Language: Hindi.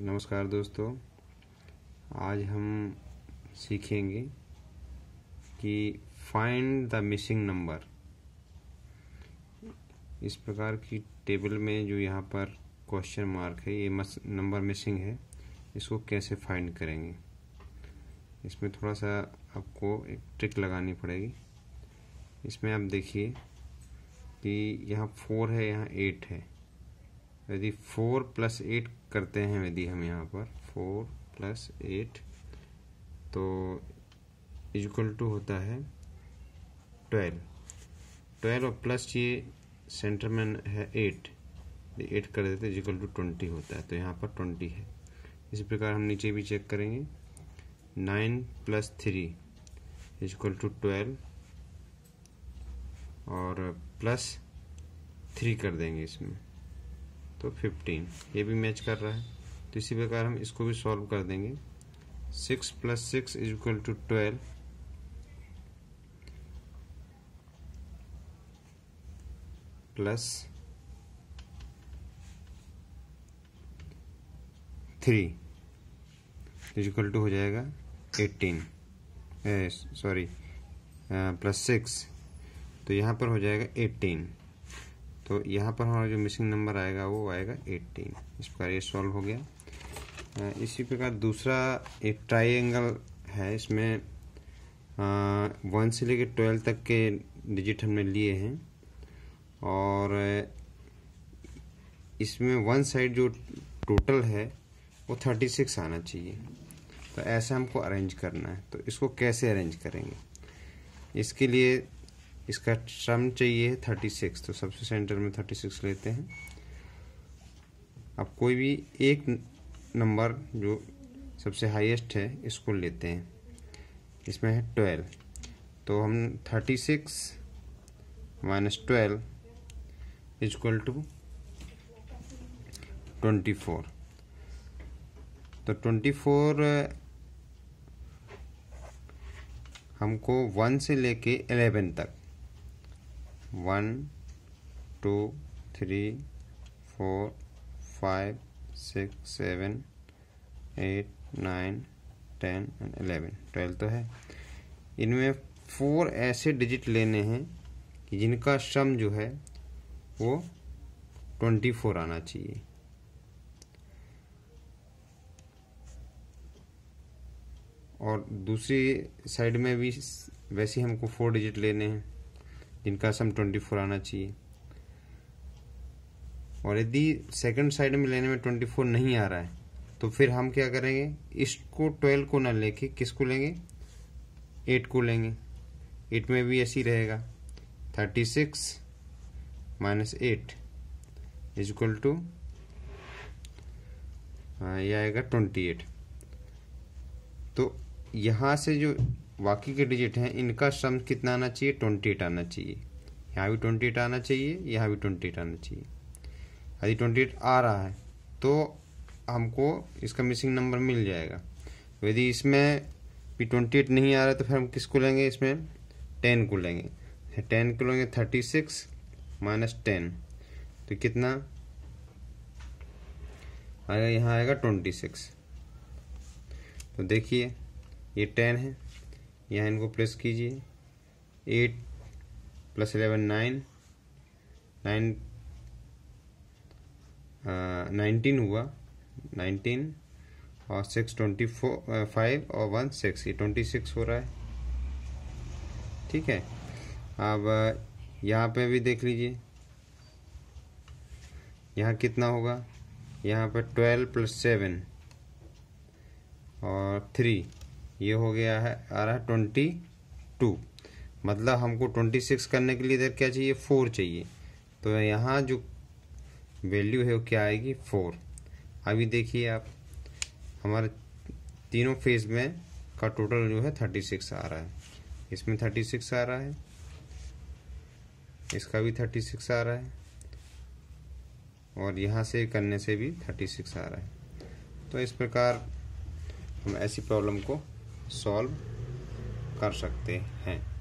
नमस्कार दोस्तों आज हम सीखेंगे कि फाइंड द मिसिंग नंबर इस प्रकार की टेबल में जो यहाँ पर क्वेश्चन मार्क है ये मस, नंबर मिसिंग है इसको कैसे फाइंड करेंगे इसमें थोड़ा सा आपको एक ट्रिक लगानी पड़ेगी इसमें आप देखिए कि यहाँ फोर है यहाँ एट है यदि फोर प्लस एट करते हैं यदि हम यहाँ पर फोर प्लस एट तो इजक्ल टू होता है ट्वेल्व ट्वेल्व और प्लस ये सेंटर में है एट एट कर देते इजक्ल टू ट्वेंटी होता है तो यहाँ पर ट्वेंटी है इसी प्रकार हम नीचे भी चेक करेंगे nine plus three is equal to twelve और प्लस थ्री कर देंगे इसमें तो फिफ्टीन ये भी मैच कर रहा है तो इसी प्रकार हम इसको भी सॉल्व कर देंगे six plus six is equal to twelve plus three is equal to हो जाएगा एटीन सॉरी प्लस सिक्स तो यहाँ पर हो जाएगा एट्टीन तो यहाँ पर हमारा जो मिसिंग नंबर आएगा वो आएगा एट्टीन इस प्रकार ये सॉल्व हो गया इसी प्रकार दूसरा एक ट्राइंगल है इसमें वन से लेकर ट्वेल्व तक के डिजिट हमने लिए हैं और इसमें वन साइड जो टोटल है वो थर्टी सिक्स आना चाहिए तो ऐसा हमको अरेंज करना है तो इसको कैसे अरेंज करेंगे इसके लिए इसका सम चाहिए थर्टी सिक्स तो सबसे सेंटर में थर्टी सिक्स लेते हैं अब कोई भी एक नंबर जो सबसे हाईएस्ट है इसको लेते हैं इसमें है ट्वेल्व तो हम thirty six minus twelve is equal to twenty four तो ट्वेंटी फोर हमको वन से लेके एलेवन तक one two three four five six seven eight nine ten and eleven twelve तो है इनमें फोर ऐसे डिजिट लेने हैं कि जिनका सम जो है वो ट्वेंटी फोर आना चाहिए और दूसरी साइड में भी वैसे हमको फोर डिजिट लेने हैं इनका सम ट्वेंटी फोर आना चाहिए और यदि सेकंड साइड में लेने में ट्वेंटी फोर नहीं आ रहा है तो फिर हम क्या करेंगे इसको ट्वेल्व को ना लेके किसको लेंगे एट को लेंगे एट में भी ऐसी रहेगा thirty six minus eight is equal to ये आएगा ट्वेंटी एट तो यहाँ से जो बाकी के डिजिट हैं इनका सम कितना आना चाहिए ट्वेंटी एट आना चाहिए यहाँ भी ट्वेंटी एट आना चाहिए यहाँ भी ट्वेंटी एट आना चाहिए यदि ट्वेंटी एट आ रहा है तो हमको इसका मिसिंग नंबर मिल जाएगा तो यदि इसमें भी ट्वेंटी एट नहीं आ रहा है तो फिर हम किसको लेंगे इसमें टेन को लेंगे टेन को लेंगे थर्टी सिक्स माइनस टेन तो कितना आएगा यहाँ आएगा ट्वेंटी सिक्स तो देखिए ये टेन है यहाँ इनको प्लस कीजिए eight plus eleven nine nine nineteen हुआ नाइनटीन और सिक्स ट्वेंटी फोर फाइव और वन सिक्स ये ट्वेंटी सिक्स हो रहा है ठीक है अब यहाँ पे भी देख लीजिए यहाँ कितना होगा यहाँ पर ट्वेल्व प्लस सेवन और थ्री ये हो गया है आ रहा है ट्वेंटी टू मतलब हमको ट्वेंटी सिक्स करने के लिए इधर क्या चाहिए फोर चाहिए तो यहाँ जो वैल्यू है वो क्या आएगी फोर अभी देखिए आप हमारे तीनों फेज में का टोटल जो है थर्टी सिक्स आ रहा है इसमें थर्टी सिक्स आ रहा है इसका भी थर्टी सिक्स आ रहा है और यहाँ से करने से भी थर्टी सिक्स आ रहा है तो इस प्रकार हम ऐसी प्रॉब्लम को सॉल्व कर सकते हैं